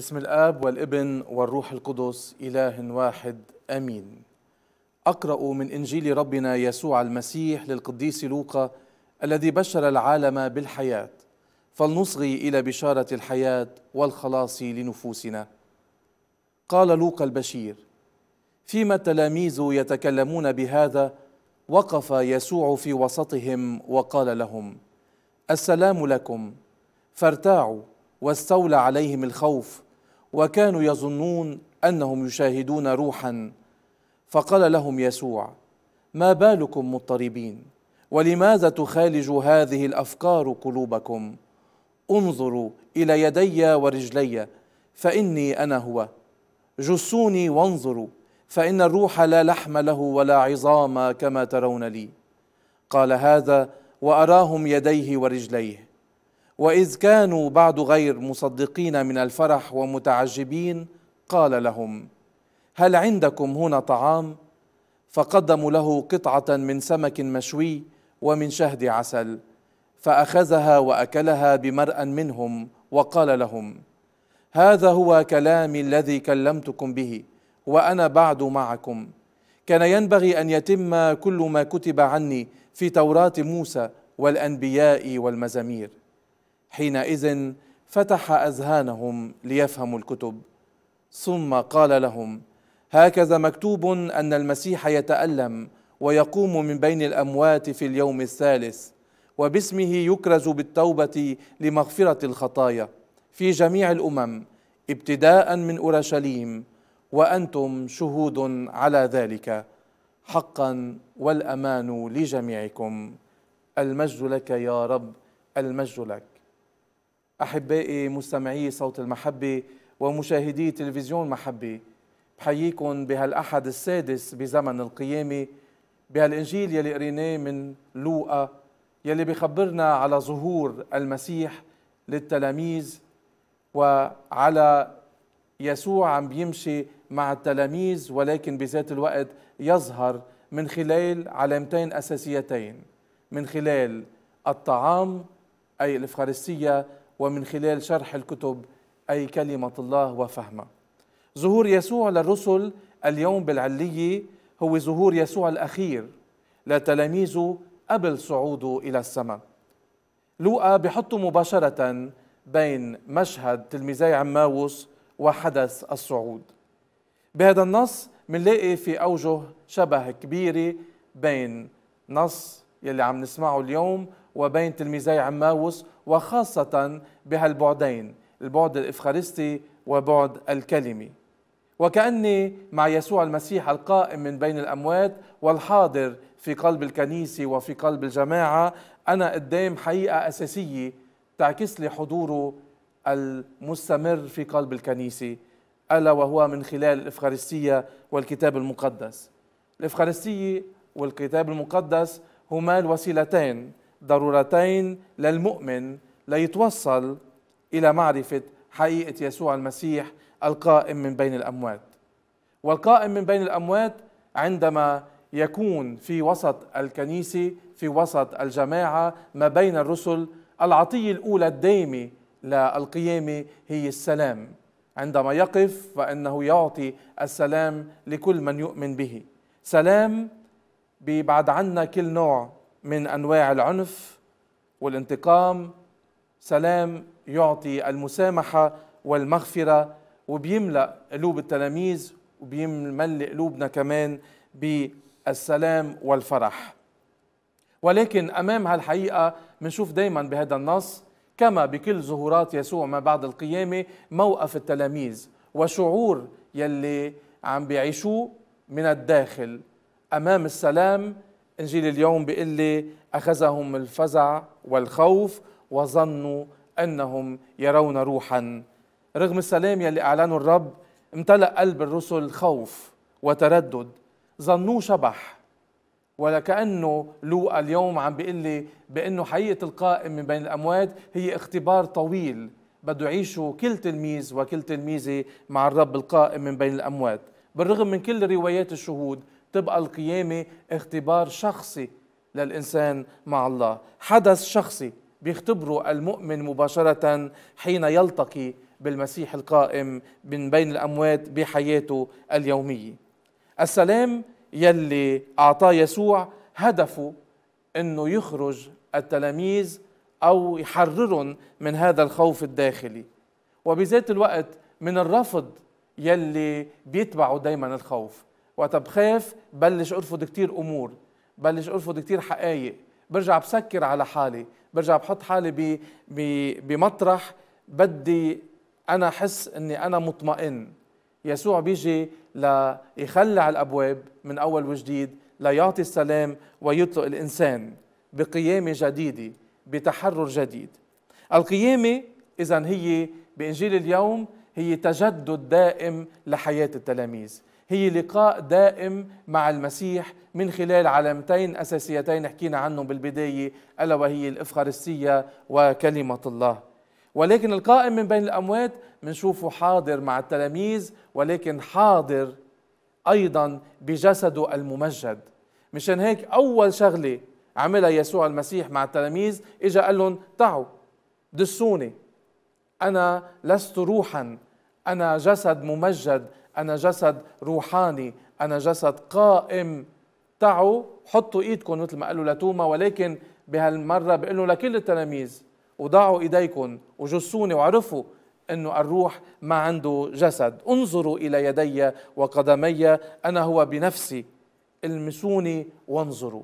بسم الاب والابن والروح القدس اله واحد امين اقرا من انجيل ربنا يسوع المسيح للقديس لوقا الذي بشر العالم بالحياه فلنصغي الى بشاره الحياه والخلاص لنفوسنا قال لوقا البشير فيما التلاميذ يتكلمون بهذا وقف يسوع في وسطهم وقال لهم السلام لكم فارتاعوا واستولى عليهم الخوف وكانوا يظنون انهم يشاهدون روحا فقال لهم يسوع ما بالكم مضطربين ولماذا تخالج هذه الافكار قلوبكم انظروا الى يدي ورجلي فاني انا هو جسوني وانظروا فان الروح لا لحم له ولا عظام كما ترون لي قال هذا واراهم يديه ورجليه واذ كانوا بعد غير مصدقين من الفرح ومتعجبين قال لهم هل عندكم هنا طعام فقدموا له قطعه من سمك مشوي ومن شهد عسل فاخذها واكلها بمرأ منهم وقال لهم هذا هو كلامي الذي كلمتكم به وانا بعد معكم كان ينبغي ان يتم كل ما كتب عني في توراه موسى والانبياء والمزامير حينئذ فتح اذهانهم ليفهموا الكتب ثم قال لهم هكذا مكتوب ان المسيح يتالم ويقوم من بين الاموات في اليوم الثالث وباسمه يكرز بالتوبه لمغفره الخطايا في جميع الامم ابتداء من اورشليم وانتم شهود على ذلك حقا والامان لجميعكم المجد لك يا رب المجد لك أحبائي مستمعي صوت المحبة ومشاهدي تلفزيون محبة بحييكم بهالأحد السادس بزمن القيامة بهالإنجيل يلي قريناه من لوقا يلي بخبرنا على ظهور المسيح للتلاميذ وعلى يسوع عم بيمشي مع التلاميذ ولكن بذات الوقت يظهر من خلال علامتين أساسيتين من خلال الطعام أي الإفخارستية ومن خلال شرح الكتب أي كلمة الله وفهمها. ظهور يسوع للرسل اليوم بالعلية هو ظهور يسوع الأخير لتلاميذه قبل صعوده إلى السماء لوقا بحط مباشرة بين مشهد تلميذي عماوس وحدث الصعود بهذا النص منلاقي في أوجه شبه كبيرة بين نص يلي عم نسمعه اليوم وبين تلميذي عماوس وخاصة بهالبعدين البعد الإفخارستي وبعد الكلمي وكأني مع يسوع المسيح القائم من بين الأموات والحاضر في قلب الكنيسة وفي قلب الجماعة أنا قدام حقيقة أساسية تعكس لي حضوره المستمر في قلب الكنيسة ألا وهو من خلال الإفخارستية والكتاب المقدس الإفخارستية والكتاب المقدس هما الوسيلتين ضرورتين للمؤمن ليتوصل الى معرفه حقيقه يسوع المسيح القائم من بين الاموات والقائم من بين الاموات عندما يكون في وسط الكنيسه في وسط الجماعه ما بين الرسل العطيه الاولى الدائمه للقيامه هي السلام عندما يقف فانه يعطي السلام لكل من يؤمن به سلام بيبعد عنا كل نوع من انواع العنف والانتقام سلام يعطي المسامحه والمغفره وبيملا قلوب التلاميذ وبيملي قلوبنا كمان بالسلام والفرح ولكن امام هالحقيقه بنشوف دائما بهذا النص كما بكل ظهورات يسوع ما بعد القيامه موقف التلاميذ وشعور يلي عم بيعيشوه من الداخل امام السلام انجيل اليوم بيقول لي اخذهم الفزع والخوف وظنوا انهم يرون روحا رغم السلام يلي اعلنه الرب امتلأ قلب الرسل خوف وتردد ظنوه شبح ولكأنه لوقا اليوم عم بيقول لي بأنه حقيقة القائم من بين الأموات هي اختبار طويل بده يعيشوا كل تلميذ وكل تلميذة مع الرب القائم من بين الأموات بالرغم من كل روايات الشهود تبقى القيامة اختبار شخصي للإنسان مع الله حدث شخصي بيختبره المؤمن مباشرة حين يلتقي بالمسيح القائم من بين الأموات بحياته اليومية السلام يلي أعطاه يسوع هدفه أنه يخرج التلاميذ أو يحررهم من هذا الخوف الداخلي وبذات الوقت من الرفض يلي بيتبعوا دايما الخوف وقت بخاف بلش ارفض كتير امور بلش ارفض كتير حقائق برجع بسكر على حالي برجع بحط حالي ب... ب... بمطرح بدي انا احس اني انا مطمئن يسوع بيجي ليخلع الابواب من اول وجديد ليعطي السلام ويطلق الانسان بقيامه جديده بتحرر جديد القيامه اذا هي بانجيل اليوم هي تجدد دائم لحياه التلاميذ هي لقاء دائم مع المسيح من خلال علامتين أساسيتين حكينا عنهم بالبداية ألا وهي الإفخارستية وكلمة الله ولكن القائم من بين الأموات منشوفه حاضر مع التلاميذ ولكن حاضر أيضا بجسده الممجد مشان هيك أول شغلة عملها يسوع المسيح مع التلاميذ إجا قال لهم تعوا دسوني أنا لست روحا أنا جسد ممجد انا جسد روحاني انا جسد قائم تعوا حطوا ايدكم مثل ما قالوا لتوما ولكن بهالمره بقول لكل التلاميذ وضعوا ايديكم وجسوني وعرفوا انه الروح ما عنده جسد انظروا الى يدي وقدمي انا هو بنفسي المسوني وانظروا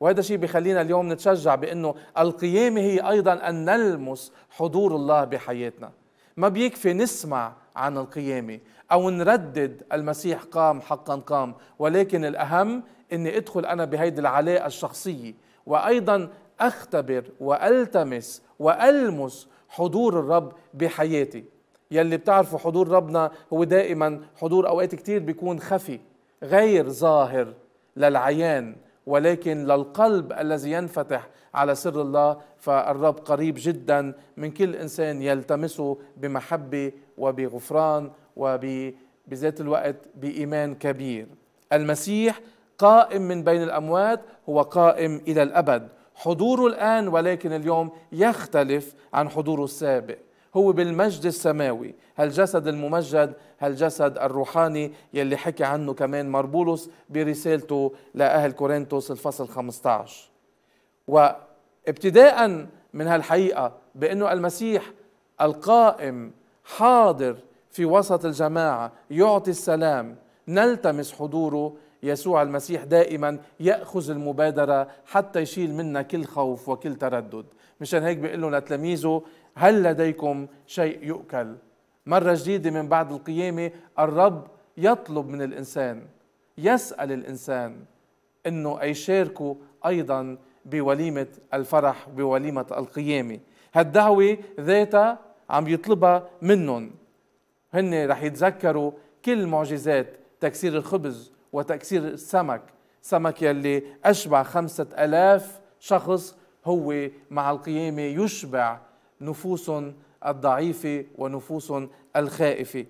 وهذا الشيء بخلينا اليوم نتشجع بانه القيامه هي ايضا ان نلمس حضور الله بحياتنا ما بيكفي نسمع عن القيامة أو نردد المسيح قام حقا قام ولكن الأهم أني أدخل أنا بهيدي العلاقة الشخصية وأيضا أختبر وألتمس وألمس حضور الرب بحياتي يلي بتعرفوا حضور ربنا هو دائما حضور أوقات كتير بيكون خفي غير ظاهر للعيان ولكن للقلب الذي ينفتح على سر الله فالرب قريب جدا من كل انسان يلتمسه بمحبه وبغفران وبذات الوقت بايمان كبير. المسيح قائم من بين الاموات هو قائم الى الابد، حضوره الان ولكن اليوم يختلف عن حضوره السابق. هو بالمجد السماوي هالجسد الممجد هالجسد الروحاني يلي حكي عنه كمان مربولوس برسالته لأهل كورنثوس الفصل 15 وابتداء من هالحقيقة بأنه المسيح القائم حاضر في وسط الجماعة يعطي السلام نلتمس حضوره يسوع المسيح دائما ياخذ المبادره حتى يشيل منا كل خوف وكل تردد مشان هيك بيقول له لتلاميذه هل لديكم شيء يؤكل مرة جديدة من بعد القيامة الرب يطلب من الإنسان يسأل الإنسان أنه يشاركه أيضا بوليمة الفرح بوليمة القيامة هالدعوة ذاتها عم يطلبها منهم هن رح يتذكروا كل معجزات تكسير الخبز وتكسير السمك سمك يلي أشبع خمسة ألاف شخص هو مع القيامة يشبع نفوس الضعيفة ونفوس الخائفة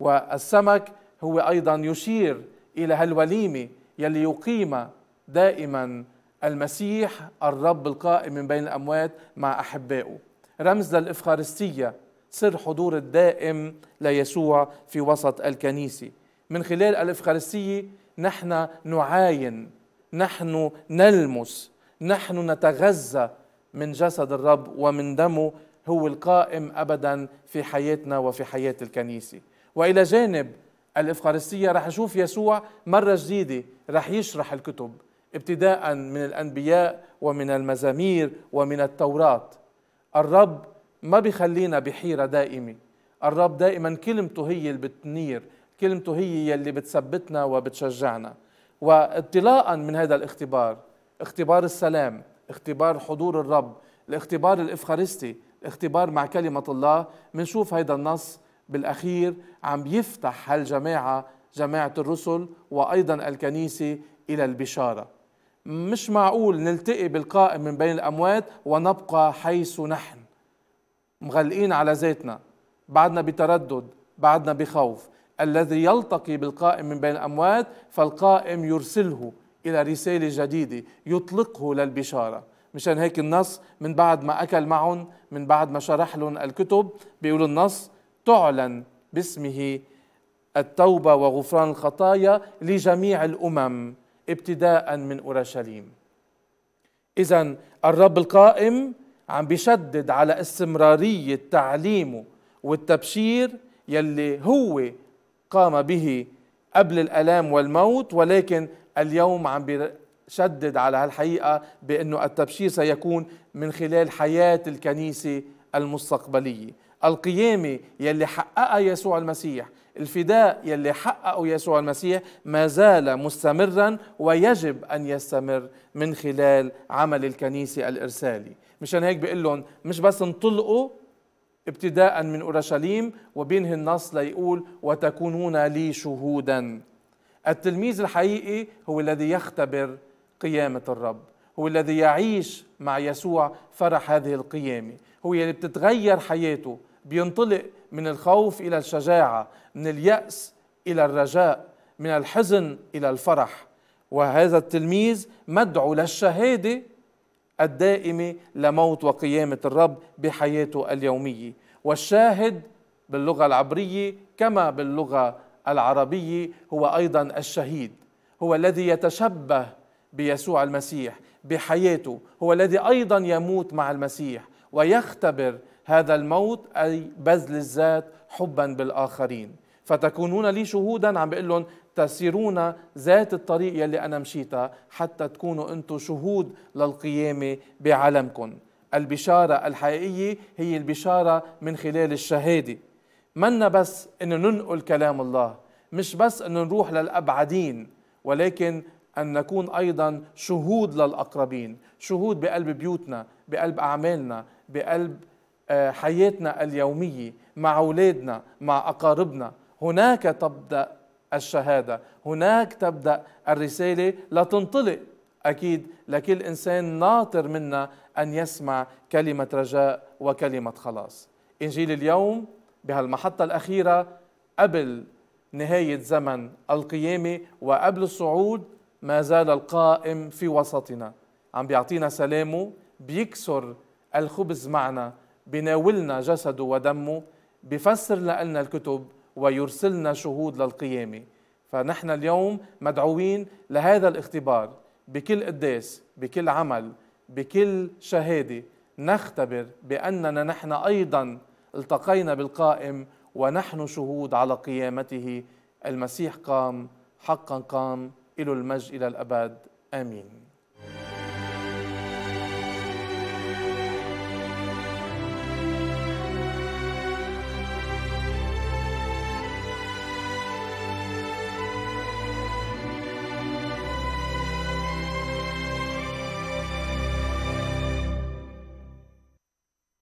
والسمك هو أيضا يشير إلى هالوليمة يلي يقيمها دائما المسيح الرب القائم من بين الأموات مع أحبائه رمز للإفخارستية سر حضور الدائم ليسوع في وسط الكنيسة من خلال الإفخارستية نحن نعاين نحن نلمس نحن نتغذى من جسد الرب ومن دمه هو القائم ابدا في حياتنا وفي حياه الكنيسه والى جانب الافخارستيه رح نشوف يسوع مره جديده رح يشرح الكتب ابتداء من الانبياء ومن المزامير ومن التوراه الرب ما بيخلينا بحيره دائمه الرب دائما كلمته هي اللي بتنير كلمته هي اللي بتثبتنا وبتشجعنا واطلاقا من هذا الاختبار اختبار السلام اختبار حضور الرب الاختبار الإفخارستي الاختبار مع كلمة الله منشوف هيدا النص بالأخير عم يفتح هالجماعة جماعة الرسل وأيضا الكنيسة إلى البشارة مش معقول نلتقي بالقائم من بين الأموات ونبقى حيث نحن مغلقين على زيتنا بعدنا بتردد بعدنا بخوف الذي يلتقي بالقائم من بين الأموات فالقائم يرسله إلى رسالة جديدة يطلقه للبشارة مشان هيك النص من بعد ما أكل معهم من بعد ما شرح لهم الكتب بيقول النص تعلن باسمه التوبة وغفران الخطايا لجميع الأمم ابتداء من أورشليم إذا الرب القائم عم بيشدد على استمرارية تعليمه والتبشير يلي هو قام به قبل الالام والموت ولكن اليوم عم بشدد على هالحقيقة بأنه التبشير سيكون من خلال حياة الكنيسة المستقبلية القيامة يلي حققها يسوع المسيح الفداء يلي حققه يسوع المسيح ما زال مستمرا ويجب أن يستمر من خلال عمل الكنيسة الإرسالي مشان هيك بيقول لهم مش بس انطلقوا ابتداء من اورشليم وبينهي النص ليقول وتكونون لي شهودا التلميذ الحقيقي هو الذي يختبر قيامة الرب هو الذي يعيش مع يسوع فرح هذه القيامة هو اللي بتتغير حياته بينطلق من الخوف إلى الشجاعة من اليأس إلى الرجاء من الحزن إلى الفرح وهذا التلميذ مدعو للشهادة الدائمة لموت وقيامة الرب بحياته اليومية والشاهد باللغة العبرية كما باللغة العربي هو ايضا الشهيد هو الذي يتشبه بيسوع المسيح بحياته هو الذي ايضا يموت مع المسيح ويختبر هذا الموت اي بذل الذات حبا بالاخرين فتكونون لي شهودا عم بقول لهم تسيرون ذات الطريق يلي انا مشيتها حتى تكونوا انتم شهود للقيامه بعالمكم البشاره الحقيقيه هي البشاره من خلال الشهاده منا بس انه ننقل كلام الله مش بس انه نروح للابعدين ولكن ان نكون ايضا شهود للاقربين شهود بقلب بيوتنا بقلب اعمالنا بقلب آه، حياتنا اليوميه مع اولادنا مع اقاربنا هناك تبدا الشهاده هناك تبدا الرساله لتنطلق اكيد لكل انسان ناطر منا ان يسمع كلمه رجاء وكلمه خلاص انجيل اليوم بهالمحطة الأخيرة قبل نهاية زمن القيامة وقبل الصعود ما زال القائم في وسطنا عم بيعطينا سلامه بيكسر الخبز معنا بناولنا جسده ودمه بفسر لنا الكتب ويرسلنا شهود للقيامة فنحن اليوم مدعوين لهذا الاختبار بكل قداس بكل عمل بكل شهادة نختبر بأننا نحن أيضاً التقينا بالقائم ونحن شهود على قيامته المسيح قام حقا قام إلى المجد إلى الأبد آمين